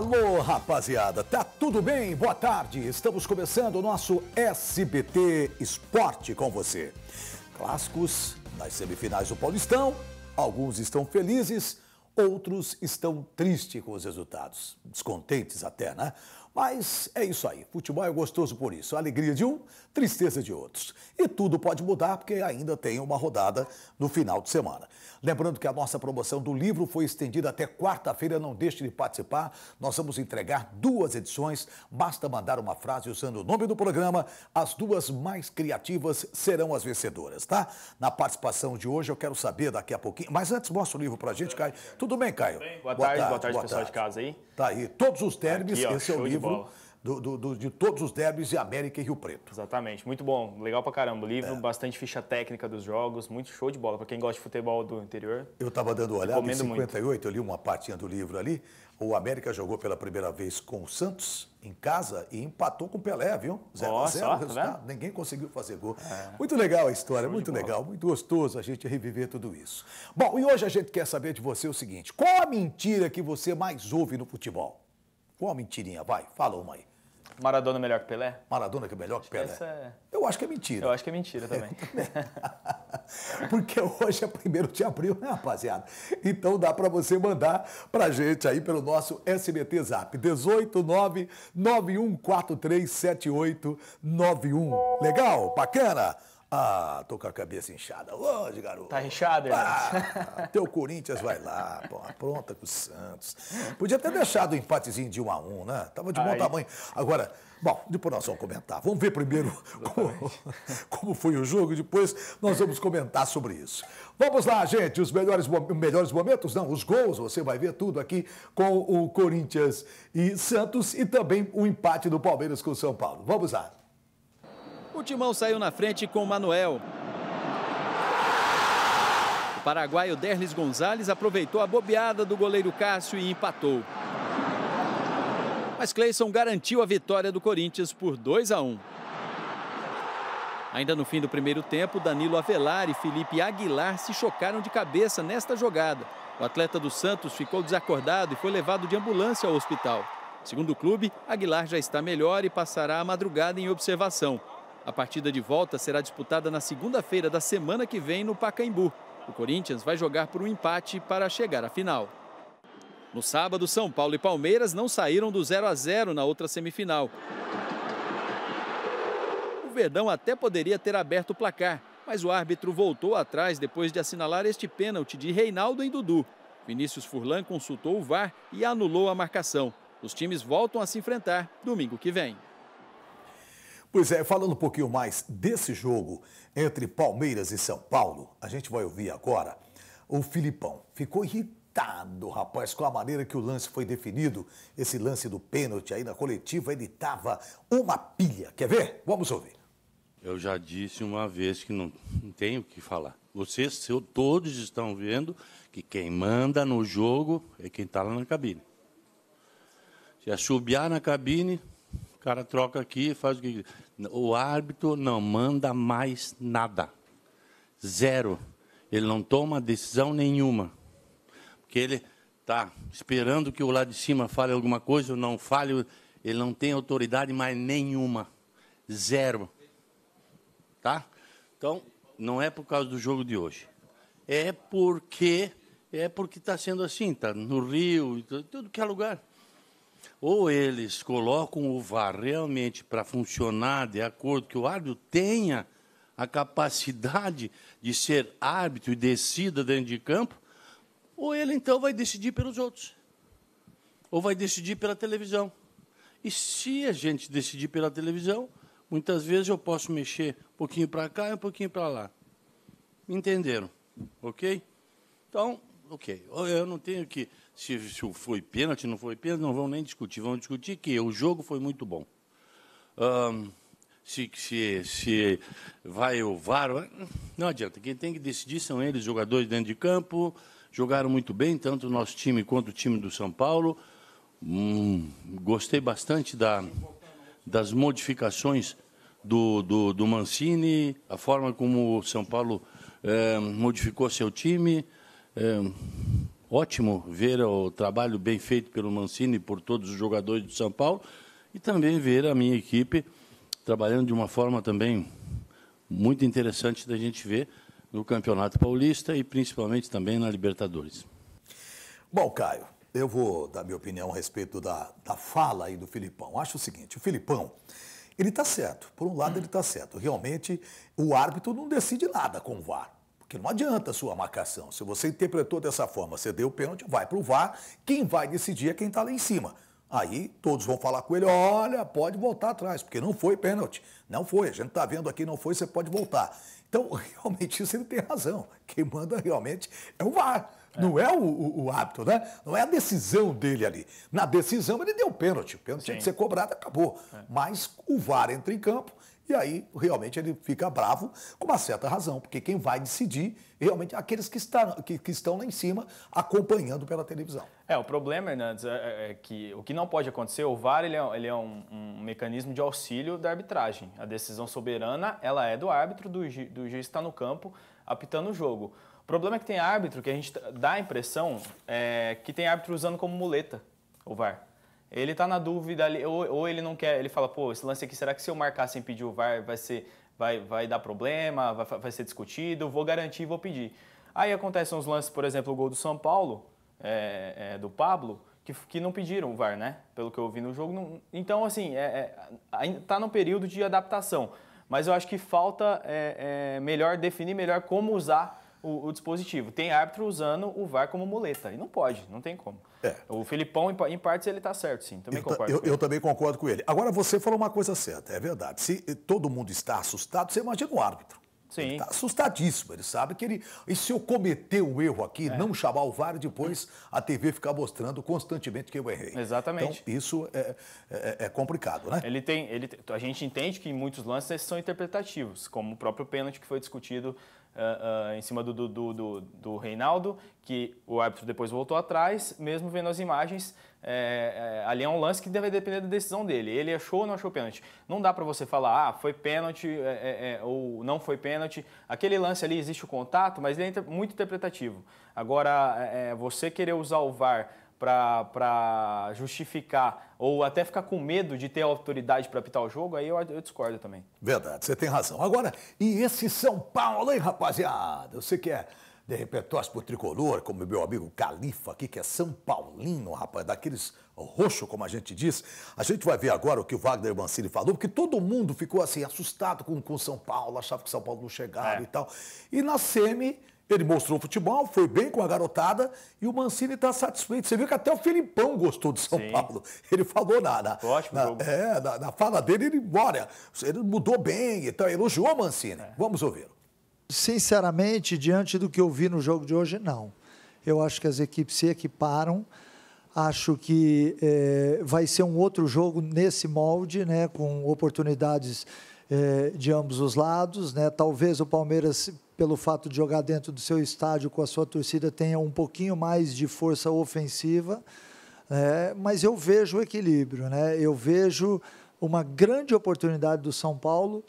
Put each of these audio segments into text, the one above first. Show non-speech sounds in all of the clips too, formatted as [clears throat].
Alô, rapaziada, tá tudo bem? Boa tarde. Estamos começando o nosso SBT Esporte com você. Clássicos nas semifinais do Paulistão. Alguns estão felizes, outros estão tristes com os resultados, descontentes até, né? Mas é isso aí. Futebol é gostoso por isso. Alegria de um, tristeza de outros. E tudo pode mudar porque ainda tem uma rodada no final de semana. Lembrando que a nossa promoção do livro foi estendida até quarta-feira. Não deixe de participar. Nós vamos entregar duas edições. Basta mandar uma frase usando o nome do programa. As duas mais criativas serão as vencedoras, tá? Na participação de hoje, eu quero saber daqui a pouquinho. Mas antes, mostra o livro pra gente, Caio. Tudo bem, Caio? Boa, boa tarde, boa tarde, boa tarde pessoal de casa aí. Tá aí. Todos os termos, tá esse é o livro livro. Do, do, do, de todos os derbys de América e Rio Preto. Exatamente, muito bom, legal pra caramba o livro, é. bastante ficha técnica dos jogos, muito show de bola para quem gosta de futebol do interior. Eu tava dando uma olhada, em 58 muito. eu li uma partinha do livro ali, o América jogou pela primeira vez com o Santos em casa e empatou com o Pelé, viu? 0 oh, a tá resultado, tá ninguém conseguiu fazer gol. É. Muito legal a história, show muito legal, bola. muito gostoso a gente reviver tudo isso. Bom, e hoje a gente quer saber de você o seguinte, qual a mentira que você mais ouve no futebol? Qual mentirinha, vai, fala uma aí. Maradona é melhor que Pelé? Maradona que é melhor que Pelé. Essa é... Eu acho que é mentira. Eu acho que é mentira [laughs] também. [laughs] Porque hoje é 1 de abril, né, rapaziada? Então dá para você mandar pra gente aí pelo nosso SBT Zap 18991437891. Legal? Bacana? Ah, tô com a cabeça inchada hoje, garoto. Tá inchado, ah, Hermes? Ah, teu Corinthians vai lá, pô, com o Santos. Podia ter deixado o um empatezinho de 1 um a 1 um, né? Tava de bom tamanho. Agora, bom, depois nós vamos comentar. Vamos ver primeiro [laughs] como, [laughs] como, foi o jogo, depois nós vamos comentar sobre isso. Vamos lá, gente, os melhores, melhores momentos, não, os gols, você vai ver tudo aqui com o Corinthians e Santos e também o empate do Palmeiras com o São Paulo. Vamos lá. O Timão saiu na frente com Manuel. O paraguaio Derlis Gonzalez aproveitou a bobeada do goleiro Cássio e empatou. Mas Cleison garantiu a vitória do Corinthians por 2 a 1. Ainda no fim do primeiro tempo, Danilo Avelar e Felipe Aguilar se chocaram de cabeça nesta jogada. O atleta do Santos ficou desacordado e foi levado de ambulância ao hospital. Segundo o clube, Aguilar já está melhor e passará a madrugada em observação. A partida de volta será disputada na segunda-feira da semana que vem no Pacaembu. O Corinthians vai jogar por um empate para chegar à final. No sábado, São Paulo e Palmeiras não saíram do 0 a 0 na outra semifinal. O Verdão até poderia ter aberto o placar, mas o árbitro voltou atrás depois de assinalar este pênalti de Reinaldo em Dudu. Vinícius Furlan consultou o VAR e anulou a marcação. Os times voltam a se enfrentar domingo que vem. Pois é, falando um pouquinho mais desse jogo entre Palmeiras e São Paulo, a gente vai ouvir agora o Filipão. Ficou irritado, rapaz, com a maneira que o lance foi definido. Esse lance do pênalti aí na coletiva, ele tava uma pilha. Quer ver? Vamos ouvir. Eu já disse uma vez que não, não tenho o que falar. Vocês seu, todos estão vendo que quem manda no jogo é quem está lá na cabine. Se assobiar na cabine, cara troca aqui, faz o que. O árbitro não manda mais nada. Zero. Ele não toma decisão nenhuma. Porque ele está esperando que o lado de cima fale alguma coisa, ou não fale. Ele não tem autoridade mais nenhuma. Zero. Tá? Então, não é por causa do jogo de hoje. É porque é porque está sendo assim, tá no Rio, tudo que é lugar ou eles colocam o VAR realmente para funcionar de acordo que o árbitro tenha a capacidade de ser árbitro e decida dentro de campo, ou ele então vai decidir pelos outros, ou vai decidir pela televisão. E se a gente decidir pela televisão, muitas vezes eu posso mexer um pouquinho para cá e um pouquinho para lá. Entenderam? Ok? Então, ok. Eu não tenho que se, se foi pênalti, não foi pênalti, não vão nem discutir. Vão discutir que o jogo foi muito bom. se, se, se vai o VAR, não adianta. Quem tem que decidir são eles, jogadores dentro de campo. Jogaram muito bem, tanto o nosso time quanto o time do São Paulo. Hum, gostei bastante da, das modificações do, do, do, Mancini, a forma como o São Paulo é, modificou seu time. É, ótimo ver o trabalho bem feito pelo Mancini e por todos os jogadores do São Paulo e também ver a minha equipe trabalhando de uma forma também muito interessante da gente ver no Campeonato Paulista e principalmente também na Libertadores. Bom, Caio, eu vou dar minha opinião a respeito da, da fala aí do Filipão. Acho o seguinte, o Filipão, ele está certo. Por um lado, ele está certo. Realmente, o árbitro não decide nada com o VAR. Porque não adianta a sua marcação. Se você interpretou dessa forma, você deu o pênalti, vai para o VAR. Quem vai decidir é quem está lá em cima. Aí todos vão falar com ele: olha, pode voltar atrás, porque não foi pênalti. Não foi, a gente está vendo aqui, não foi, você pode voltar. Então, [laughs] realmente, isso ele tem razão. Quem manda realmente é o VAR. É. Não é o, o, o, hábito, né? Não é a decisão dele ali. Na decisão, ele deu pênalti. O pênalti Sim. tinha que ser cobrado, acabou. É. Mas o VAR entra em campo e aí, realmente, ele fica bravo, com uma certa razão, porque quem vai decidir realmente é aqueles que, está, que, que, estão lá em cima acompanhando pela televisão. É, o problema, Hernandes, é, é, é que o que não pode acontecer, o VAR ele é, ele é um, um, mecanismo de auxílio da arbitragem. A decisão soberana ela é do árbitro, do, do juiz que está no campo apitando o jogo. O problema é que tem árbitro que a gente dá a impressão é, que tem árbitro usando como muleta o VAR. Ele tá na dúvida ali, ou, ou, ele não quer, ele fala, pô, esse lance aqui, será que se eu marcar sem pedir o VAR vai ser, vai, vai dar problema, vai, vai ser discutido, vou garantir vou pedir. Aí acontecem uns lances, por exemplo, o gol do São Paulo, é, é, do Pablo, que, que não pediram o VAR, né? Pelo que eu vi no jogo. Não, então, assim, é, é, tá no período de adaptação. Mas eu acho que falta é, é, melhor definir melhor como usar o, o, dispositivo. Tem árbitro usando o VAR como muleta. E não pode, não tem como. É. O Filipão, em, em partes, ele está certo, sim. Também eu, concordo. Eu, eu, também concordo com ele. Agora, você falou uma coisa certa, é verdade. Se eh, todo mundo está assustado, você imagina o árbitro. Sim. Ele está assustadíssimo, ele sabe que ele. E se eu cometer o um erro aqui, é. não chamar o VAR e depois a TV ficar mostrando constantemente que eu errei. Exatamente. Então, isso é, é, é, complicado, né? Ele tem, ele, a gente entende que muitos lances são interpretativos, como o próprio pênalti que foi discutido uh, uh, em cima do, do, do, do, Reinaldo, que o árbitro depois voltou atrás, mesmo vendo as imagens, é, é, ali é um lance que deve depender da decisão dele. Ele achou ou não achou pênalti. Não dá para você falar, ah, foi pênalti é, é, é, ou não foi pênalti. Aquele lance ali existe o contato, mas ele é muito interpretativo. Agora, é, você querer usar o VAR para justificar ou até ficar com medo de ter autoridade para apitar o jogo, aí eu, eu, discordo também. Verdade, você tem razão. Agora, e esse São Paulo, hein, rapaziada? Você quer, é, de repente, torce pro tricolor, como meu amigo Califa aqui, que é São Paulino, rapaz, daqueles roxo, como a gente diz. A gente vai ver agora o que o Wagner Mancini falou, porque todo mundo ficou assim, assustado com o São Paulo, achava que São Paulo não chegava é. e tal. E na SEMI ele mostrou o futebol, foi bem com a garotada e o Mancini está satisfeito. Você viu que até o Filipão gostou de São Sim. Paulo. Ele falou na, na, Ótimo na, jogo. É, na, na, fala dele, ele, olha, ele mudou bem, então elogiou o Mancini. É. Vamos ouvir. Sinceramente, diante do que eu vi no jogo de hoje, não. Eu acho que as equipes se equiparam. Acho que é, vai ser um outro jogo nesse molde, né, com oportunidades é, de ambos os lados. Né? Talvez o Palmeiras pelo fato de jogar dentro do seu estádio com a sua torcida, tenha um pouquinho mais de força ofensiva. É, mas eu vejo o equilíbrio, né? Eu vejo uma grande oportunidade do São Paulo,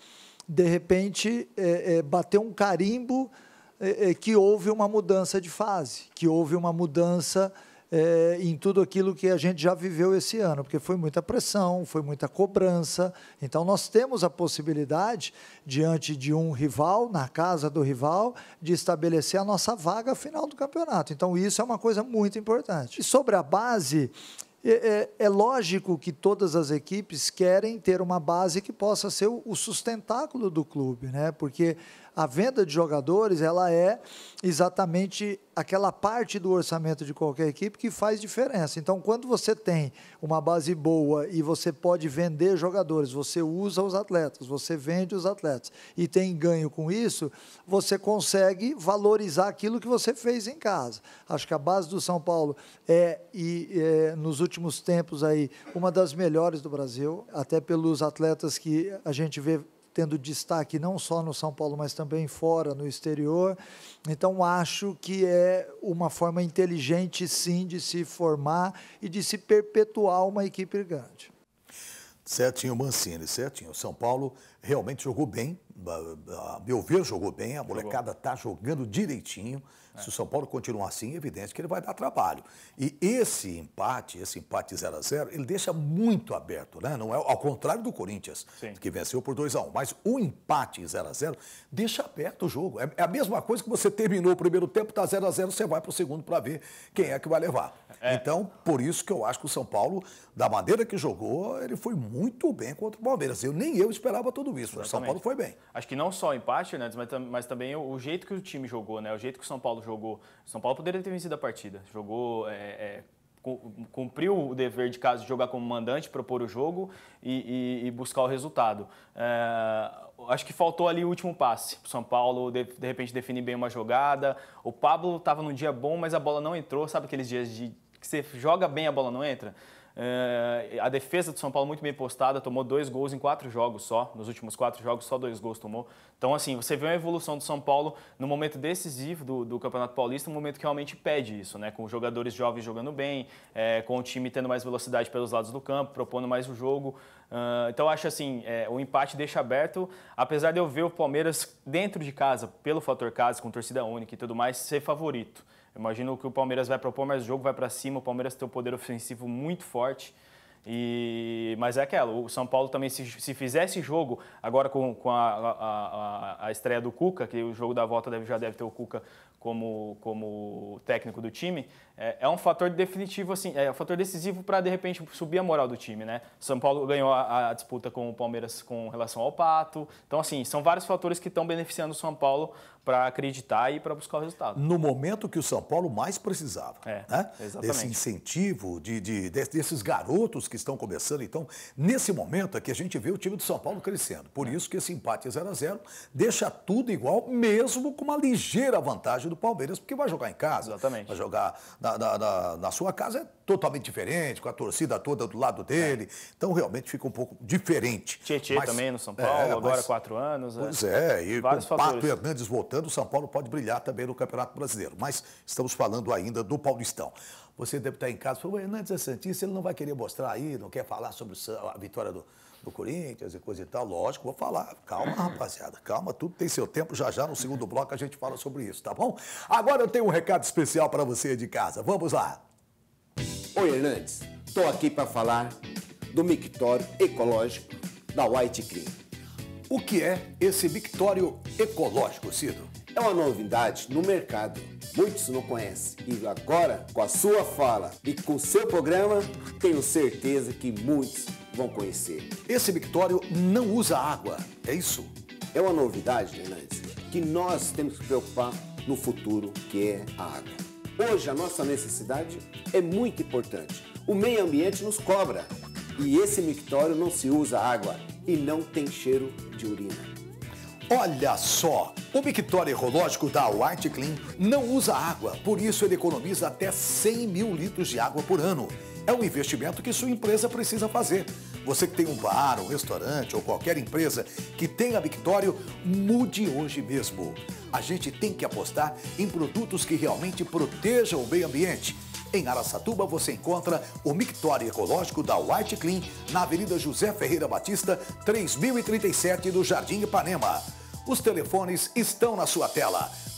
de repente, é, é, bater um carimbo é, é, que houve uma mudança de fase, que houve uma mudança é, em tudo aquilo que a gente já viveu esse ano, porque foi muita pressão, foi muita cobrança. Então, nós temos a possibilidade, diante de um rival, na casa do rival, de estabelecer a nossa vaga final do campeonato. Então, isso é uma coisa muito importante. E sobre a base. É, é, é lógico que todas as equipes querem ter uma base que possa ser o, o sustentáculo do clube, né? Porque a venda de jogadores ela é exatamente aquela parte do orçamento de qualquer equipe que faz diferença. Então, quando você tem uma base boa e você pode vender jogadores, você usa os atletas, você vende os atletas e tem ganho com isso, você consegue valorizar aquilo que você fez em casa. Acho que a base do São Paulo é e é, nos últimos tempos aí uma das melhores do Brasil, até pelos atletas que a gente vê tendo destaque não só no São Paulo, mas também fora, no exterior. Então, acho que é uma forma inteligente, sim, de se formar e de se perpetuar uma equipe grande. Certinho, Mancini, certinho. São Paulo realmente jogou bem, a meu ver, jogou bem, a molecada está jogando direitinho. Se o São Paulo continuar assim, é evidente que ele vai dar trabalho. E esse empate, esse empate 0 a 0 ele deixa muito aberto, né? Não é ao contrário do Corinthians, Sim. que venceu por 2 a 1 um, Mas o empate 0 a 0 deixa aberto o jogo. É, é, a mesma coisa que você terminou o primeiro tempo, está 0 a 0 você vai para o segundo para ver quem é que vai levar. É. Então, por isso que eu acho que o São Paulo, da maneira que jogou, ele foi muito bem contra o Palmeiras. Eu nem eu esperava tudo isso. Exatamente. O São Paulo foi bem. Acho que não só o empate, né, mas, mas também o, o jeito que o time jogou, né? O jeito que o São Paulo jogou. O São Paulo poderia ter vencido a partida. Jogou. É, é cumpriu o dever de casa de jogar como mandante, propor o jogo e, e, e buscar o resultado. É, acho que faltou ali o último passe. O São Paulo, de, de repente, definir bem uma jogada. O Pablo estava num dia bom, mas a bola não entrou. Sabe aqueles dias de que você joga bem a bola não entra. É, a defesa do São Paulo muito bem postada, tomou dois gols em quatro jogos só. Nos últimos quatro jogos, só dois gols tomou. Então, assim, você vê uma evolução do São Paulo no momento decisivo do, do Campeonato Paulista, um momento que realmente pede isso, né? Com jogadores jovens jogando bem, é, com o time tendo mais velocidade pelos lados do campo, propondo mais o jogo. Uh, então, acho assim, é, o empate deixa aberto. Apesar de eu ver o Palmeiras dentro de casa, pelo fator casa, com torcida única e tudo mais, ser favorito. Imagino que o Palmeiras vai propor mais jogo, vai para cima, o Palmeiras tem um poder ofensivo muito forte. E, mas é aquela, o São Paulo também, se, se fizesse jogo agora com, com a, a, a, a, estreia do Cuca, que o jogo da volta deve, já deve ter o Cuca como, como técnico do time, é, é um fator definitivo, assim, é um fator decisivo para, de repente, subir a moral do time, né? São Paulo ganhou a, a, disputa com o Palmeiras com relação ao Pato. Então, assim, são vários fatores que estão beneficiando o São Paulo para acreditar e para buscar o resultado. No momento que o São Paulo mais precisava, é, né? Exatamente. Desse incentivo, de, de, desses garotos que estão começando. Então, nesse momento é que a gente vê o time do São Paulo crescendo. Por é. isso que esse empate 0 a 0 deixa tudo igual, mesmo com uma ligeira vantagem do Palmeiras, porque vai jogar em casa. Exatamente. Vai jogar na, na, na, na sua casa é totalmente diferente, com a torcida toda do lado dele. É. Então, realmente fica um pouco diferente. Tietchan mas, também no São é, Paulo, é, agora quatro anos. É. Pois é, e com o Pato Hernandes voltando, o São Paulo pode brilhar também no Campeonato Brasileiro. Mas estamos falando ainda do Paulistão. Você deve estar em casa e falou, o Hernandes é Santista, ele não vai querer mostrar aí, não quer falar sobre a vitória do do Corinthians e coisa e tal. Lógico, vou falar. Calma, rapaziada, calma, tudo tem seu tempo. Já já no segundo bloco a gente fala sobre isso, tá bom? Agora eu tenho um recado especial para você de casa. Vamos lá. Oi, Hernandes. Estou aqui para falar do mictório ecológico da White Cream. O que é esse mictório ecológico, Cido? É uma novidade no mercado. Muitos não conhecem. E agora, com a sua fala e com o seu programa, tenho certeza que muitos vão conhecer. Esse mictório não usa água, é isso? É uma novidade, Fernandes, que nós temos que preocupar no futuro, que é a água. Hoje a nossa necessidade é muito importante. O meio ambiente nos cobra e esse mictório não se usa água e não tem cheiro de urina. Olha só! O mictório ecológico da White Clean não usa água, por isso ele economiza até 100 mil litros de água por ano é um investimento que sua empresa precisa fazer. Você que tem um bar, um restaurante ou qualquer empresa que tenha Victório, mude hoje mesmo. A gente tem que apostar em produtos que realmente protejam o meio ambiente. Em Araçatuba você encontra o Mictório Ecológico da White Clean na Avenida José Ferreira Batista, 3037 do Jardim Ipanema. Os telefones estão na sua tela.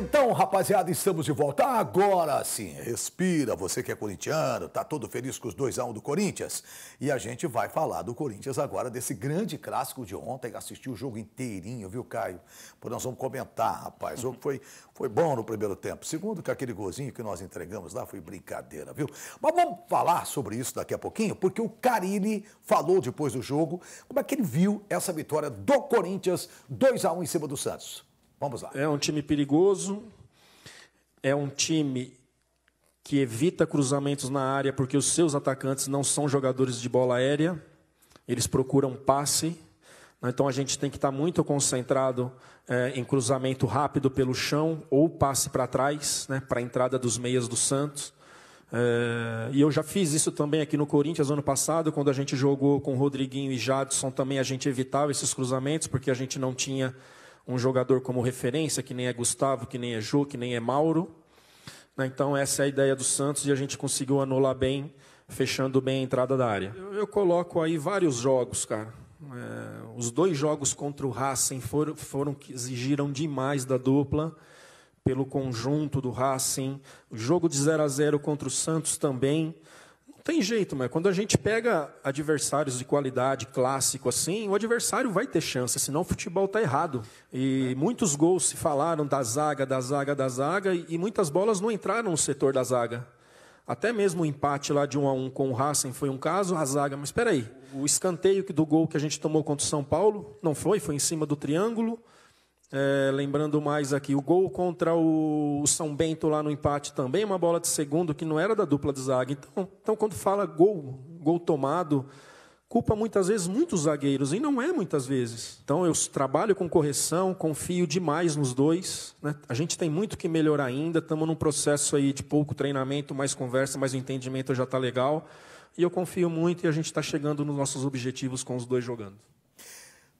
Então, rapaziada, estamos de volta. Agora sim, respira. Você que é corintiano, tá todo feliz com os 2 a 1 um do Corinthians. E a gente vai falar do Corinthians agora, desse grande clássico de ontem. assistir o jogo inteirinho, viu, Caio? Pô, nós vamos comentar, rapaz. O jogo foi, foi bom no primeiro tempo. Segundo, que aquele golzinho que nós entregamos lá foi brincadeira, viu? Mas vamos falar sobre isso daqui a pouquinho, porque o Carini falou depois do jogo como é que ele viu essa vitória do Corinthians 2 a 1 um em cima do Santos. Vamos lá. É um time perigoso, é um time que evita cruzamentos na área porque os seus atacantes não são jogadores de bola aérea, eles procuram passe. Né? Então a gente tem que estar muito concentrado é, em cruzamento rápido pelo chão ou passe para trás, né, para a entrada dos meias do Santos. É, e eu já fiz isso também aqui no Corinthians ano passado, quando a gente jogou com Rodriguinho e Jadson, também a gente evitava esses cruzamentos, porque a gente não tinha um jogador como referência, que nem é Gustavo, que nem é Jô, que nem é Mauro. Né? Então, essa é a ideia do Santos e a gente conseguiu anular bem, fechando bem a entrada da área. Eu, coloco aí vários jogos, cara. É, os dois jogos contra o Racing foram, foram que exigiram demais da dupla, pelo conjunto do Racing. O jogo de 0 a 0 contra o Santos também. Não tem jeito, mas quando a gente pega adversários de qualidade, clássico assim, o adversário vai ter chance, senão o futebol está errado. E é. muitos gols se falaram da zaga, da zaga, da zaga, e muitas bolas não entraram no setor da zaga. Até mesmo o empate lá de 1 um a 1 um com o Racing foi um caso, a zaga, mas espera aí. O escanteio do gol que a gente tomou contra o São Paulo não foi, foi em cima do triângulo. É, lembrando mais aqui, o gol contra o São Bento lá no empate também, uma bola de segundo que não era da dupla de zaga. Então, então quando fala gol, gol tomado, culpa muitas vezes muitos zagueiros, e não é muitas vezes. Então eu trabalho com correção, confio demais nos dois. Né? A gente tem muito que melhorar ainda, estamos num processo aí de pouco treinamento, mais conversa, mais entendimento já está legal. E eu confio muito e a gente está chegando nos nossos objetivos com os dois jogando.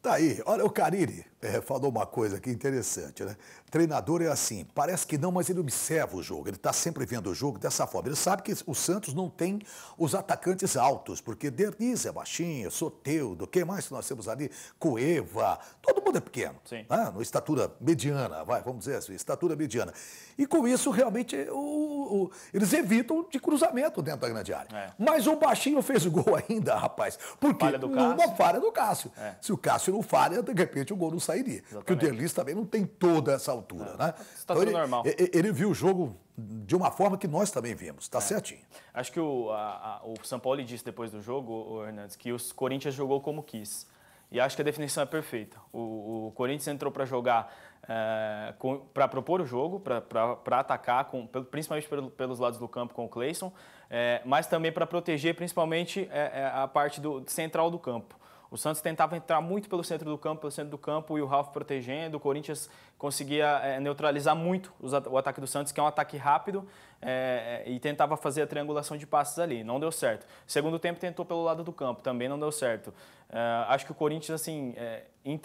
Tá aí, olha, o Cariri é, falou uma coisa aqui interessante, né? Treinador é assim, parece que não, mas ele observa o jogo, ele está sempre vendo o jogo dessa forma. Ele sabe que o Santos não tem os atacantes altos, porque Derniz é baixinho, Soteudo, quem mais que nós temos ali? Coeva, todo mundo é pequeno, Sim. Né? No estatura mediana, vai, vamos dizer assim, estatura mediana. E com isso, realmente, o, o, eles evitam de cruzamento dentro da grande área. É. Mas o baixinho fez o gol [laughs] ainda, rapaz, porque falha do numa falha do Cássio. É. Se o Cássio passe não falha, de repente o gol não sairia. Exatamente. Porque o Derlis também não tem toda essa altura, é. né? Está então, tudo ele, normal. Ele viu o jogo de uma forma que nós também vimos, está é. certinho. Acho que o, a, a, o São Paulo disse depois do jogo, Hernandes, que o Corinthians jogou como quis. E acho que a definição é perfeita. O, o Corinthians entrou para jogar, é, para propor o jogo, para atacar, com, principalmente pelo, pelos lados do campo com o Clayson é, mas também para proteger principalmente é, é, a parte do, central do campo. O Santos tentava entrar muito pelo centro do campo, pelo centro do campo, e o Ralf protegendo. O Corinthians conseguia é, neutralizar muito os, o ataque do Santos, que é um ataque rápido, é, e tentava fazer a triangulação de passes ali. Não deu certo. Segundo tempo tentou pelo lado do campo, também não deu certo. É, acho que o Corinthians, assim,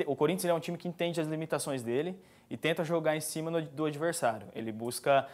o Corinthians é um time que entende as limitações dele e tenta jogar em cima do adversário. Ele busca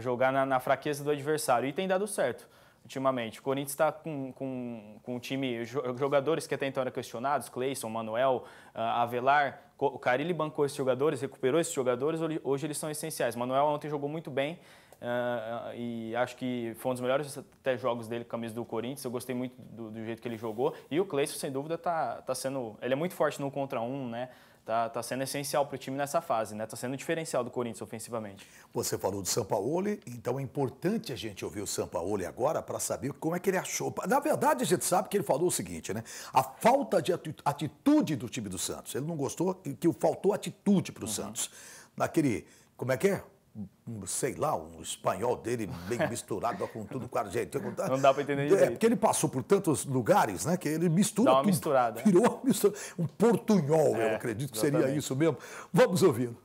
jogar na, na fraqueza do adversário e tem dado certo ultimamente. O Corinthians está com, com, com time, jogadores que até então eram questionados, Cleison, Manuel, uh, Avelar, o Carilli bancou esses jogadores, recuperou esses jogadores, hoje eles são essenciais. Manuel ontem jogou muito bem, Uh, e acho que foi um dos melhores até jogos dele com a camisa do Corinthians. Eu gostei muito do, do, jeito que ele jogou. E o Cleison, sem dúvida, tá, tá sendo. Ele é muito forte no contra um, né? Tá, tá sendo essencial para o time nessa fase, né? Tá sendo diferencial do Corinthians ofensivamente. Você falou do Sampaoli, então é importante a gente ouvir o Sampaoli agora para saber como é que ele achou. Na verdade, a gente sabe que ele falou o seguinte, né? A falta de atitude do time do Santos. Ele não gostou que faltou atitude para o uhum. Santos. Naquele. Como é que é? Um, sei lá, um espanhol dele bem [laughs] misturado com tudo com argentino. Não dá para entender direito. porque ele passou por tantos lugares, né, que ele mistura Dá uma tudo. Virou mistura, um portunhol, é, eu acredito que sería eso mesmo. Vamos ouvindo.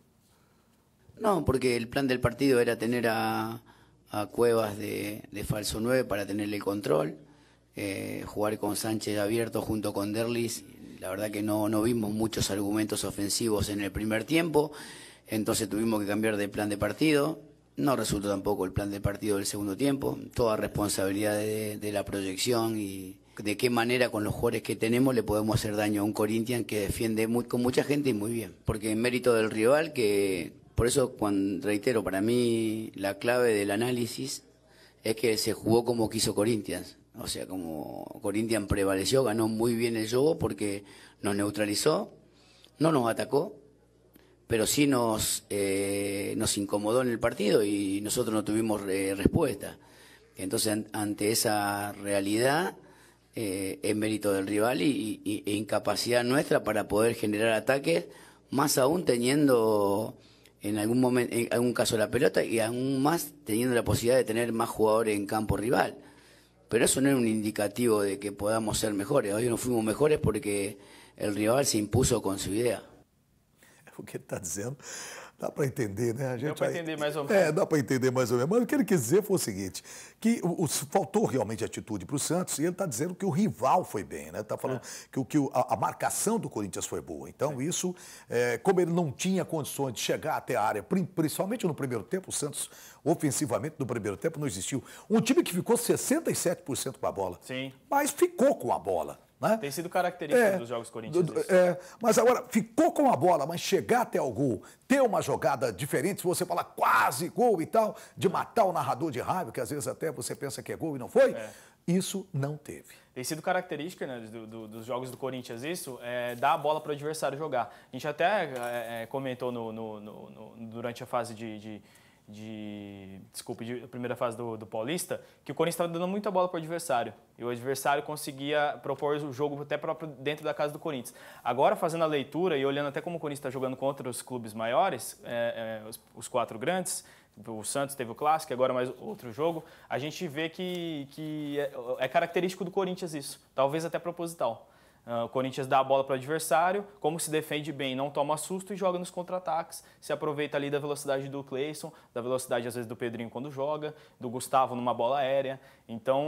No, porque el plan del partido era tener a, a Cuevas de, de, falso 9 para tenerle el control, eh, jugar con Sánchez abierto junto con Derlis. La verdad que no, no vimos muchos argumentos ofensivos en el primer tiempo. Entonces tuvimos que cambiar de plan de partido. No resultó tampoco el plan de partido del segundo tiempo. Toda responsabilidad de, la proyección y de qué manera con los jugadores que tenemos le podemos hacer daño a un Corinthians que defiende con mucha gente y muy bien. Porque en mérito del rival, que por eso reitero, para mí la clave del análisis es que se jugó como quiso Corinthians. O sea, como Corinthians prevaleció, ganó muy bien el juego porque nos neutralizó, no nos atacó pero sí nos, eh, nos incomodó en el partido y nosotros no tuvimos eh, respuesta. Entonces, ante esa realidad, eh, en mérito del rival y, e incapacidad nuestra para poder generar ataques, más aún teniendo en algún momento, en algún caso la pelota y aún más teniendo la posibilidad de tener más jugadores en campo rival. Pero eso no es un indicativo de que podamos ser mejores. Hoy no fuimos mejores porque el rival se impuso con su idea. o que ele está dizendo, dá para entender, né? A gente dá para entender mais ou é, menos. É, dá para entender mais ou menos. Mas o que ele quis dizer foi o seguinte, que o, o faltou realmente atitude para o Santos e ele está dizendo que o rival foi bem, né? Está falando é. que, o, que a, a, marcação do Corinthians foi boa. Então é. isso, é, como ele não tinha condições de chegar até a área, principalmente no primeiro tempo, o Santos ofensivamente no primeiro tempo não existiu. Um time que ficou 67% com a bola, Sim. mas ficou com a bola. Né? Tem sido característica é, dos jogos corintianos. É, mas agora, ficou com a bola, mas chegar até o gol, ter uma jogada diferente, se você falar quase gol e tal, de matar o narrador de raiva, que às vezes até você pensa que é gol e não foi, é. isso não teve tem sido característica né, do, do, dos jogos do Corinthians isso, é, dar a bola para o adversário jogar. A gente até é, é comentou no, no, no, durante a fase de, de de desculpe, de primeira fase do, do Paulista, que o Corinthians estava dando muita bola para o adversário. E o adversário conseguia propor o jogo até próprio dentro da casa do Corinthians. Agora, fazendo a leitura e olhando até como o Corinthians está jogando contra os clubes maiores, é, é, os, os quatro grandes, o Santos teve o clássico, agora mais outro jogo. A gente vê que, que é, é, característico do Corinthians isso, talvez até proposital. Ah, o Corinthians dá a bola para o adversário, como se defende bem, não toma susto e joga nos contra-ataques, se aproveita ali da velocidade do Cleison, da velocidade às vezes do Pedrinho quando joga, do Gustavo numa bola aérea. Então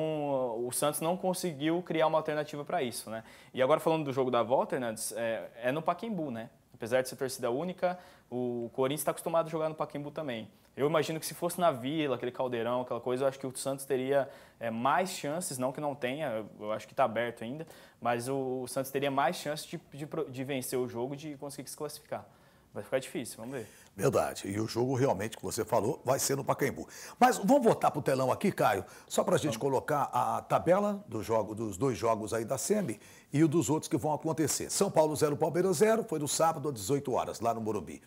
o Santos não conseguiu criar uma alternativa para isso. Né? E agora falando do jogo da volta, Hernandes, é, é no Paquembu, né? Apesar de ser torcida única, o Corinthians está acostumado a jogar no Paquembu também. Eu imagino que se fosse na Vila, aquele caldeirão, aquela coisa, eu acho que o Santos teria é, mais chances, não que não tenha, eu acho que está aberto ainda, mas o, o, Santos teria mais chances de, de, de vencer o jogo, de conseguir se classificar. Vai ficar difícil, vamos ver. Verdade. E o jogo realmente que você falou vai ser no Pacaembu. Mas vamos voltar para o telão aqui, Caio, só para a gente colocar a tabela do jogo, dos dois jogos aí da SEMI e o dos outros que vão acontecer. São Paulo 0, Palmeiras 0, foi no sábado às 18 horas, lá no Morumbi.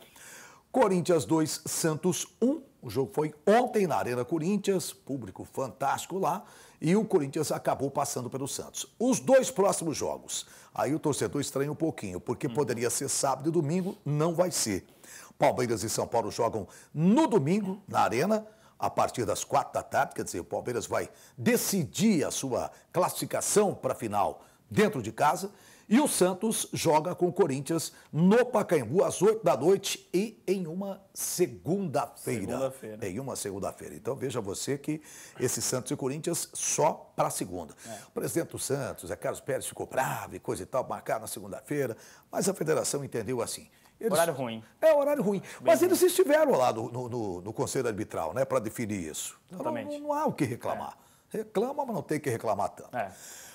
Corinthians 2, Santos 1. O jogo foi ontem na Arena Corinthians, público fantástico lá, e o Corinthians acabou passando pelo Santos. Os dois próximos jogos, aí o torcedor estranha um pouquinho, porque poderia ser sábado e domingo, não vai ser. Palmeiras e São Paulo jogam no domingo na Arena, a partir das quatro da tarde, quer dizer, o Palmeiras vai decidir a sua classificação para a final dentro de casa. E o Santos joga com o Corinthians no Pacaembu às 8 da noite e em uma segunda-feira. Segunda em uma segunda-feira. Então veja você que esse Santos e Corinthians só para segunda. É. O presidente do Santos, é Carlos Pérez, ficou bravo e coisa e tal, marcar na segunda-feira, mas a federação entendeu assim. Eles... Horário ruim. É, horário ruim. Bem mas ruim. eles estiveram lá no, no, no Conselho Arbitral, né, para definir isso. Então, não, não, há o que reclamar. É. Reclama, mas não tem que reclamar tanto. É.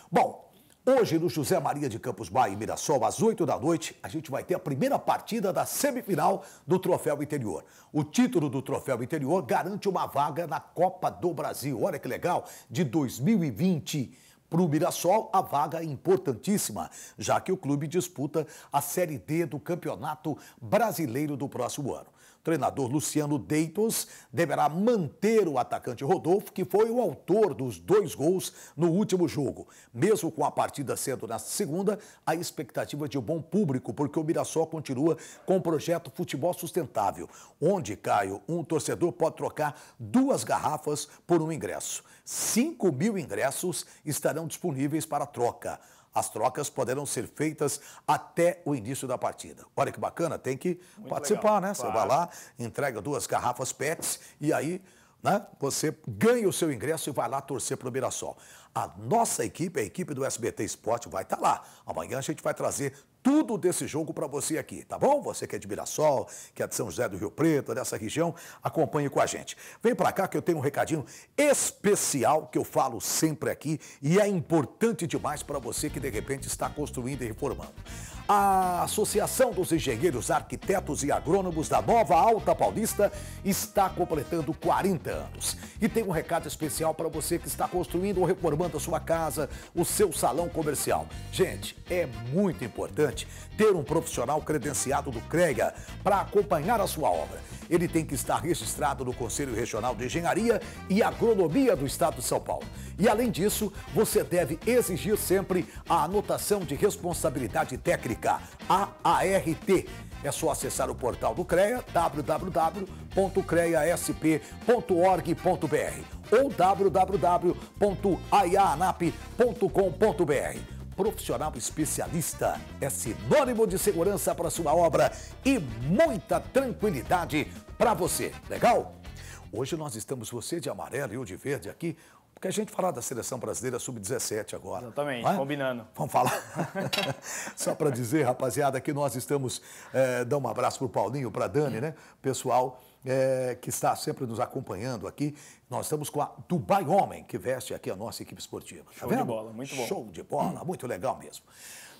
Bom, Hoje, no José Maria de Campos Maia e Mirassol, às 8 da noite, a gente vai ter a primeira partida da semifinal do Troféu Interior. O título do Troféu Interior garante uma vaga na Copa do Brasil. Olha que legal! De 2020 para o Mirassol, a vaga é importantíssima, já que o clube disputa a Série D do Campeonato Brasileiro do próximo ano treinador Luciano Deitos deverá manter o atacante Rodolfo, que foi o autor dos dois gols no último jogo. Mesmo com a partida sendo na segunda, a expectativa é de um bom público, porque o Mirassol continua com o projeto Futebol Sustentável, onde, Caio, um torcedor pode trocar duas garrafas por um ingresso. 5 mil ingressos estarão disponíveis para troca. As trocas poderão ser feitas até o início da partida. Olha que bacana, tem que Muito participar, legal, né? Claro. Você vai lá, entrega duas garrafas PETs e aí né? Você ganha o seu ingresso e vai lá torcer para o Mirassol. A nossa equipe, a equipe do SBT Esporte, vai estar tá lá. Amanhã a gente vai trazer tudo desse jogo para você aqui, tá bom? Você que é de Mirassol, que é de São José do Rio Preto, dessa região, acompanhe com a gente. Vem para cá que eu tenho um recadinho especial que eu falo sempre aqui e é importante demais para você que de repente está construindo e reformando. A Associação dos Engenheiros, Arquitetos e Agrônomos da Nova Alta Paulista está completando 40 anos. E tem um recado especial para você que está construindo ou reformando a sua casa, o seu salão comercial. Gente, é muito importante importante ter um profissional credenciado do CREA para acompanhar a sua obra. Ele tem que estar registrado no Conselho Regional de Engenharia e Agronomia do Estado de São Paulo. E além disso, você deve exigir sempre a anotação de responsabilidade técnica, AART. É só acessar o portal do CREA, www.creasp.org.br ou www.aiaanap.com.br profissional especialista. É sinônimo de segurança para sua obra e muita tranquilidade para você. Legal? Hoje nós estamos, você de amarelo e eu de verde aqui, porque a gente falar da seleção brasileira sub-17 agora. Exatamente, é? combinando. Vamos falar. [laughs] Só para dizer, rapaziada, que nós estamos. É, eh, dá um abraço para o Paulinho, para Dani, né? Pessoal é, que está sempre nos acompanhando aqui. Nós estamos com a Dubai Homem, que veste aqui a nossa equipe esportiva. Tá Show tá de bola, muito bom. Show de bola, [clears throat] muito legal mesmo.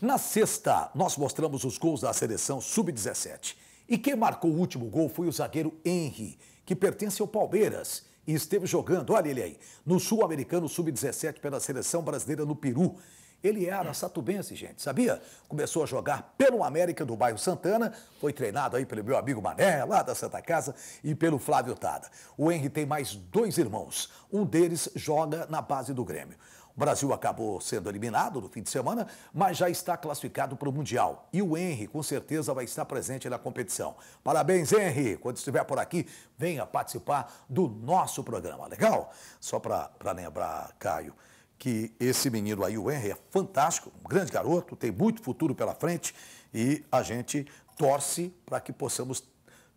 Na sexta, nós mostramos os gols da seleção sub-17. E quem marcou o último gol foi o zagueiro Henry, que pertence ao Palmeiras e esteve jogando, olha ele aí, no Sul-Americano Sub-17 pela seleção brasileira no Peru. Ele era é satubense, gente, sabia? Começou a jogar pelo América do bairro Santana, foi treinado aí pelo meu amigo Mané, lá da Santa Casa, e pelo Flávio Tada. O Henry tem mais dois irmãos, um deles joga na base do Grêmio. O Brasil acabou sendo eliminado no fim de semana, mas já está classificado para o Mundial. E o Henry, com certeza, vai estar presente na competição. Parabéns, Henry! Quando estiver por aqui, venha participar do nosso programa, legal? Só para lembrar, Caio, que esse menino aí, o Henry, é fantástico, um grande garoto, tem muito futuro pela frente e a gente torce para que possamos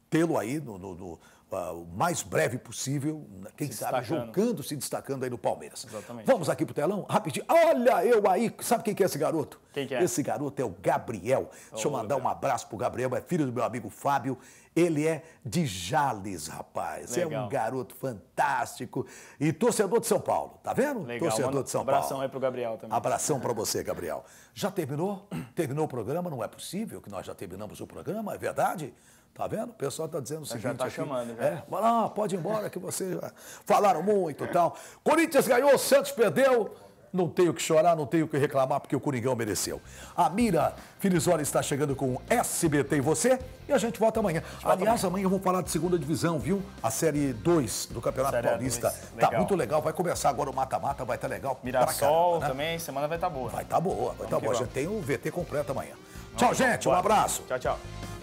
tê-lo aí no, no, no uh, o mais breve possível, né, quem se sabe jogando, se destacando aí no Palmeiras. Exatamente. Vamos aqui para o telão, rapidinho. Olha eu aí, sabe quem que é esse garoto? Quem que é? Esse garoto é o Gabriel. Oh, Deixa eu mandar um abraço pro Gabriel, é filho do meu amigo Fábio. Ele é de Jales, rapaz. Legal. É um garoto fantástico e torcedor de São Paulo, tá vendo? Legal. Torcedor de São abração Paulo. Abração aí pro Gabriel também. Abração para [laughs] você, Gabriel. Já terminou? Terminou o programa? Não é possível que nós já terminamos o programa, é verdade? Tá vendo? O pessoal tá dizendo o seguinte. Já tá aqui, chamando, já. É, lá, pode ir embora que vocês falaram muito e tal. Corinthians ganhou, Santos perdeu não tenho que chorar, não tenho que reclamar, porque o Coringão mereceu. A Mira Filizola está chegando com SBT e você, e a gente volta amanhã. Gente Aliás, volta amanhã. amanhã eu vou falar de segunda divisão, viu? A Série 2 do Campeonato série Paulista. Tá muito legal, vai começar agora o mata-mata, vai estar tá legal. Mirassol né? também, semana vai estar tá boa. Vai estar tá boa, vai estar tá boa. Já tem o VT completo amanhã. Tchau, gente, um abraço. Tchau, tchau.